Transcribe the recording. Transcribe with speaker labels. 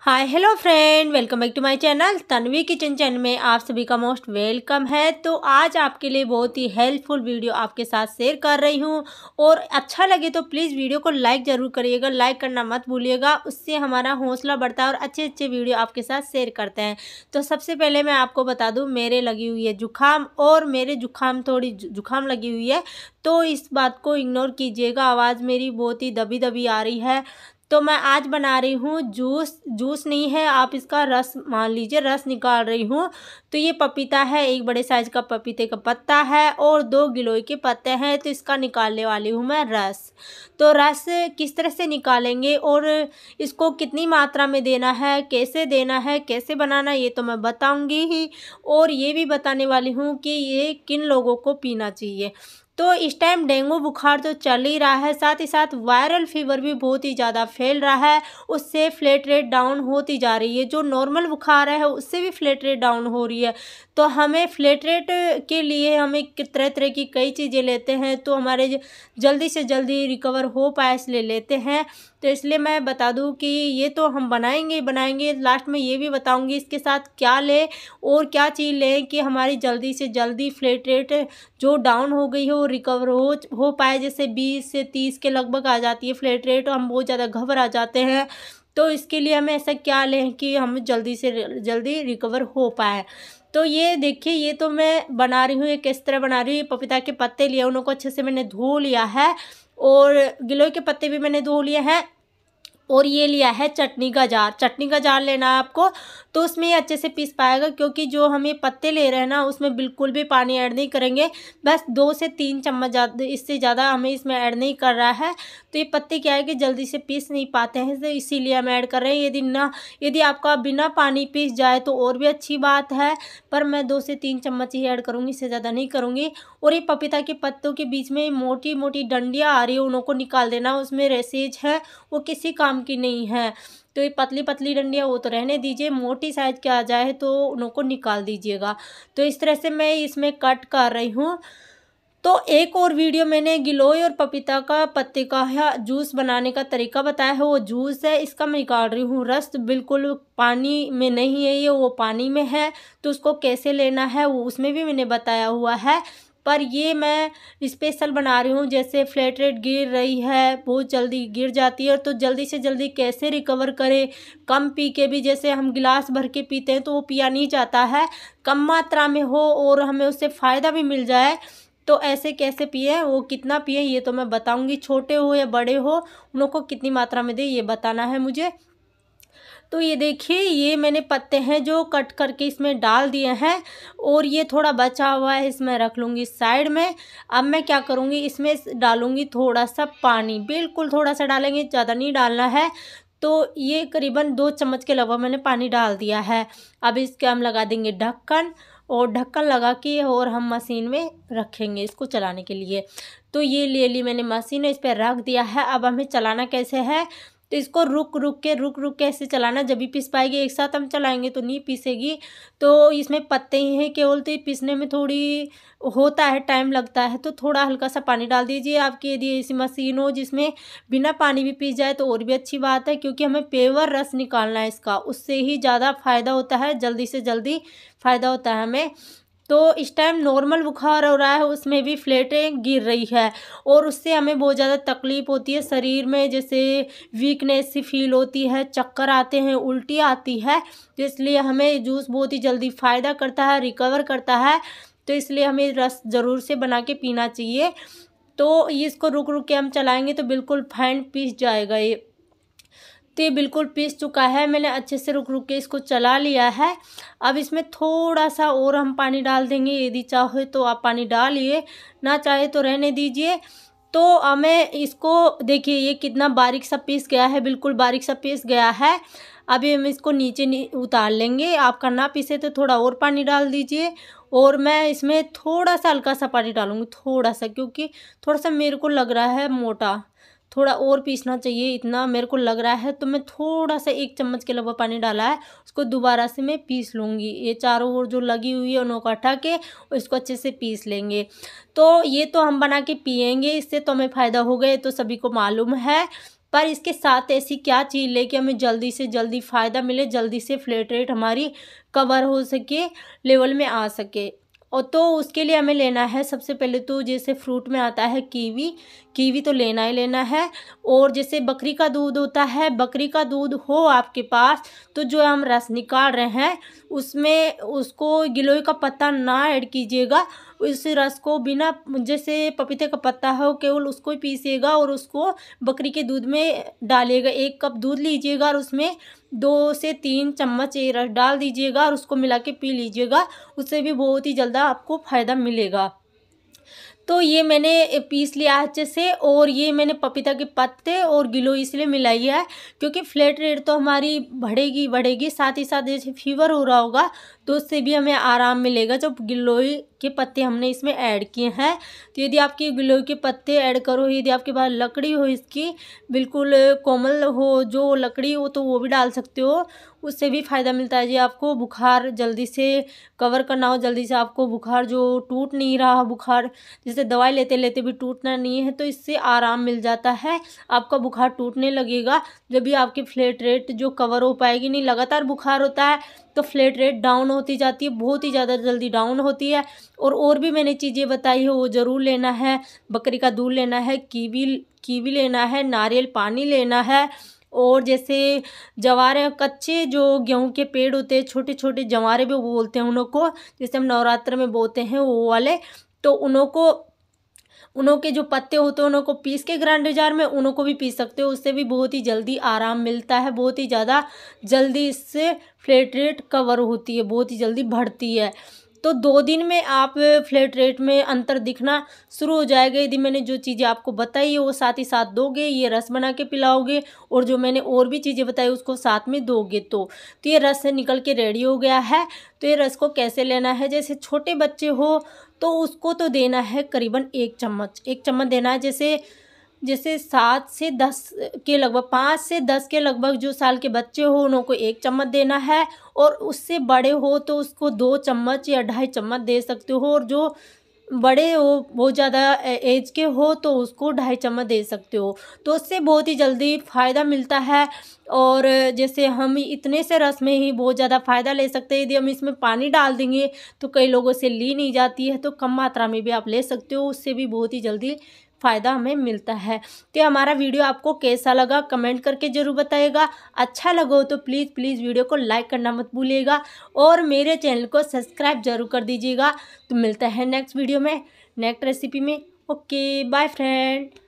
Speaker 1: hi hello friend welcome back to my channel Tanvi kitchen channel में आप सभी का मोस्ट वेलकम है तो आज आपके लिए बहुत ही हेल्पफुल वीडियो आपके साथ शेयर कर रही हूँ और अच्छा लगे तो प्लीज़ वीडियो को लाइक ज़रूर करिएगा लाइक करना मत भूलिएगा उससे हमारा हौसला बढ़ता है और अच्छे अच्छे वीडियो आपके साथ शेयर करते हैं तो सबसे पहले मैं आपको बता दूँ मेरे लगी हुई है जुकाम और मेरे जुकाम थोड़ी जुकाम लगी हुई है तो इस बात को इग्नोर कीजिएगा आवाज़ मेरी बहुत ही दबी दबी आ रही है तो मैं आज बना रही हूँ जूस जूस नहीं है आप इसका रस मान लीजिए रस निकाल रही हूँ तो ये पपीता है एक बड़े साइज़ का पपीते का पत्ता है और दो गिलोय के पत्ते हैं तो इसका निकालने वाली हूँ मैं रस तो रस किस तरह से निकालेंगे और इसको कितनी मात्रा में देना है कैसे देना है कैसे बनाना ये तो मैं बताऊँगी ही और ये भी बताने वाली हूँ कि ये किन लोगों को पीना चाहिए तो इस टाइम डेंगू बुखार तो चल ही रहा है साथ ही साथ वायरल फीवर भी बहुत ही ज़्यादा फैल रहा है उससे फ्लेट रेट डाउन होती जा रही है जो नॉर्मल बुखार है उससे भी फ्लेट रेट डाउन हो रही है तो हमें फ्लेट रेट के लिए हमें तरह तरह की कई चीज़ें लेते हैं तो हमारे जल्दी से जल्दी रिकवर हो पाए ले लेते हैं तो इसलिए मैं बता दूँ कि ये तो हम बनाएंगे ही बनाएंगे लास्ट में ये भी बताऊँगी इसके साथ क्या लें और क्या चीज़ लें कि हमारी जल्दी से जल्दी फ्लेट रेट जो डाउन हो गई है वो रिकवर हो हो पाए जैसे बीस से तीस के लगभग आ जाती है फ्लेट रेट हम बहुत ज़्यादा घबरा जाते हैं तो इसके लिए हमें ऐसा क्या लें कि हम जल्दी से जल्दी रिकवर हो पाए तो ये देखिए ये तो मैं बना रही हूँ ये किस तरह बना रही हूँ पपीता के पत्ते लिए उनको अच्छे से मैंने धो लिया है और गिलोय के पत्ते भी मैंने धो लिए हैं और ये लिया है चटनी का जार चटनी का जार लेना है आपको तो उसमें अच्छे से पीस पाएगा क्योंकि जो हम ये पत्ते ले रहे हैं ना उसमें बिल्कुल भी पानी ऐड नहीं करेंगे बस दो से तीन चम्मच ज़्यादा इससे ज़्यादा हमें इसमें ऐड नहीं कर रहा है तो ये पत्ते क्या है कि जल्दी से पीस नहीं पाते हैं तो इसीलिए हम ऐड कर रहे हैं यदि ना यदि आपका बिना पानी पीस जाए तो और भी अच्छी बात है पर मैं दो से तीन चम्मच ही ऐड करूँगी इससे ज़्यादा नहीं करूँगी और ये पपीता के पत्तों के बीच में मोटी मोटी डंडियाँ आ रही है उनको निकाल देना उसमें रेसेज है वो किसी काम की नहीं है तो ये पतली पतली डंडियाँ वो तो रहने दीजिए मोटी साइज के आ जाए तो उनको निकाल दीजिएगा तो इस तरह से मैं इसमें कट कर रही हूँ तो एक और वीडियो मैंने गिलोय और पपीता का पत्ते का जूस बनाने का तरीका बताया है वो जूस है इसका मैं निकाल रही हूँ रस बिल्कुल पानी में नहीं है ये वो पानी में है तो उसको कैसे लेना है वो उसमें भी मैंने बताया हुआ है पर ये मैं स्पेशल बना रही हूँ जैसे फ्लैट रेट गिर रही है बहुत जल्दी गिर जाती है तो जल्दी से जल्दी कैसे रिकवर करें कम पी के भी जैसे हम गिलास भर के पीते हैं तो वो पिया नहीं जाता है कम मात्रा में हो और हमें उससे फ़ायदा भी मिल जाए तो ऐसे कैसे पिए वो कितना पिए ये तो मैं बताऊँगी छोटे हो या बड़े हो उन को कितनी मात्रा में दे ये बताना है मुझे तो ये देखिए ये मैंने पत्ते हैं जो कट करके इसमें डाल दिए हैं और ये थोड़ा बचा हुआ है इसमें रख लूँगी साइड में अब मैं क्या करूँगी इसमें डालूँगी थोड़ा सा पानी बिल्कुल थोड़ा सा डालेंगे ज़्यादा नहीं डालना है तो ये करीबन दो चम्मच के लगभग मैंने पानी डाल दिया है अब इसके हम लगा देंगे ढक्कन और ढक्कन लगा के और हम मशीन में रखेंगे इसको चलाने के लिए तो ये ले ली मैंने मशीन इस पर रख दिया है अब हमें चलाना कैसे है तो इसको रुक रुक के रुक रुक के ऐसे चलाना जब भी पिस पाएगी एक साथ हम चलाएंगे तो नहीं पीसेगी तो इसमें पत्ते ही हैं केवल तो पीसने में थोड़ी होता है टाइम लगता है तो थोड़ा हल्का सा पानी डाल दीजिए आपकी यदि ऐसी मशीन हो जिसमें बिना पानी भी पीस जाए तो और भी अच्छी बात है क्योंकि हमें पेवर रस निकालना है इसका उससे ही ज़्यादा फ़ायदा होता है जल्दी से जल्दी फ़ायदा होता है हमें तो इस टाइम नॉर्मल बुखार हो रहा है उसमें भी फ्लेटें गिर रही है और उससे हमें बहुत ज़्यादा तकलीफ़ होती है शरीर में जैसे वीकनेस सी फील होती है चक्कर आते हैं उल्टी आती है तो इसलिए हमें जूस बहुत ही जल्दी फ़ायदा करता है रिकवर करता है तो इसलिए हमें रस ज़रूर से बना के पीना चाहिए तो इसको रुक रुक के हम चलाएंगे तो बिल्कुल फैंड पीस जाएगा ये तो ये बिल्कुल पीस चुका है मैंने अच्छे से रुक रुक के इसको चला लिया है अब इसमें थोड़ा सा और हम पानी डाल देंगे यदि चाहे तो आप पानी डालिए ना चाहे तो रहने दीजिए तो हमें इसको देखिए ये कितना बारीक सा पीस गया है बिल्कुल बारीक सा पीस गया है अभी हम इसको नीचे नी, उतार लेंगे आपका ना पीसे तो थोड़ा और पानी डाल दीजिए और मैं इसमें थोड़ा सा हल्का सा पानी डालूँगी थोड़ा सा क्योंकि थोड़ा सा मेरे को लग रहा है मोटा थोड़ा और पीसना चाहिए इतना मेरे को लग रहा है तो मैं थोड़ा सा एक चम्मच के लगभग पानी डाला है उसको दोबारा से मैं पीस लूँगी ये चारों ओर जो लगी हुई है उनको को हटा के इसको अच्छे से पीस लेंगे तो ये तो हम बना के पियेंगे इससे तो हमें फ़ायदा हो गया तो सभी को मालूम है पर इसके साथ ऐसी क्या चीज़ ले कि हमें जल्दी से जल्दी फ़ायदा मिले जल्दी से फ्लेट रेट हमारी कवर हो सके लेवल में आ सके और तो उसके लिए हमें लेना है सबसे पहले तो जैसे फ्रूट में आता है कीवी कीवी तो लेना ही लेना है और जैसे बकरी का दूध होता है बकरी का दूध हो आपके पास तो जो हम रस निकाल रहे हैं उसमें उसको गिलोय का पत्ता ना ऐड कीजिएगा इस रस को बिना जैसे पपीते का पत्ता हो केवल उसको ही पीसीएगा और उसको बकरी के दूध में डालिएगा एक कप दूध लीजिएगा और उसमें दो से तीन चम्मच ये रस डाल दीजिएगा और उसको मिला के पी लीजिएगा उससे भी बहुत ही जल्दा आपको फ़ायदा मिलेगा तो ये मैंने पीस लिया अच्छे से और ये मैंने पपीता के पत्ते और गिलो इसलिए मिलाई है क्योंकि फ्लैट रेट तो हमारी बढ़ेगी बढ़ेगी साथ ही साथ जैसे फीवर हो रहा होगा तो उससे भी हमें आराम मिलेगा जब गिलोई के पत्ते हमने इसमें ऐड किए हैं तो यदि आपके गिलोई के पत्ते ऐड करो यदि आपके पास लकड़ी हो इसकी बिल्कुल कोमल हो जो लकड़ी हो तो वो भी डाल सकते हो उससे भी फ़ायदा मिलता है जी आपको बुखार जल्दी से कवर करना हो जल्दी से आपको बुखार जो टूट नहीं रहा बुखार जैसे जैसे दवाई लेते लेते भी टूटना नहीं है तो इससे आराम मिल जाता है आपका बुखार टूटने लगेगा जब भी आपकी फ्लेट रेट जो कवर हो पाएगी नहीं लगातार बुखार होता है तो फ्लेट रेट डाउन होती जाती है बहुत ही ज़्यादा जल्दी डाउन होती है और और भी मैंने चीज़ें बताई है वो ज़रूर लेना है बकरी का दूध लेना है कीवी कीवी लेना है नारियल पानी लेना है और जैसे जवारे कच्चे जो गेहूं के पेड़ होते हैं छोटे छोटे जवारे भी बोलते हैं उनको जैसे हम नवरात्र में बोते हैं वो वाले तो उनको उनों के जो पत्ते होते हैं उनको पीस के ग्राइंडर जार में उनों को भी पीस सकते हो उससे भी बहुत ही जल्दी आराम मिलता है बहुत ही ज़्यादा जल्दी इससे फ्लेटरेट कवर होती है बहुत ही जल्दी बढ़ती है तो दो दिन में आप फ्लैट रेट में अंतर दिखना शुरू हो जाएगा यदि मैंने जो चीज़ें आपको बताई है वो साथ ही साथ दोगे ये रस बना के पिलाओगे और जो मैंने और भी चीज़ें बताई उसको साथ में दोगे तो, तो ये रस निकल के रेडी हो गया है तो ये रस को कैसे लेना है जैसे छोटे बच्चे हो तो उसको तो देना है करीबन एक चम्मच एक चम्मच देना है जैसे जैसे सात से दस के लगभग पाँच से दस के लगभग जो साल के बच्चे हो को एक चम्मच देना है और उससे बड़े हो तो उसको दो चम्मच या ढाई चम्मच दे सकते हो और जो बड़े हो बहुत ज़्यादा एज के हो तो उसको ढाई चम्मच दे सकते हो तो उससे बहुत ही जल्दी फ़ायदा मिलता है और जैसे हम इतने से रस में ही बहुत ज़्यादा फ़ायदा ले सकते हैं यदि हम इसमें पानी डाल देंगे तो कई लोगों से ली नहीं जाती है तो कम मात्रा में भी आप ले सकते हो उससे भी बहुत ही जल्दी फ़ायदा हमें मिलता है तो हमारा वीडियो आपको कैसा लगा कमेंट करके ज़रूर बताइएगा अच्छा लगो तो प्लीज़ प्लीज़ वीडियो को लाइक करना मत भूलिएगा और मेरे चैनल को सब्सक्राइब जरूर कर दीजिएगा तो मिलता है नेक्स्ट वीडियो में नेक्स्ट रेसिपी में ओके बाय फ्रेंड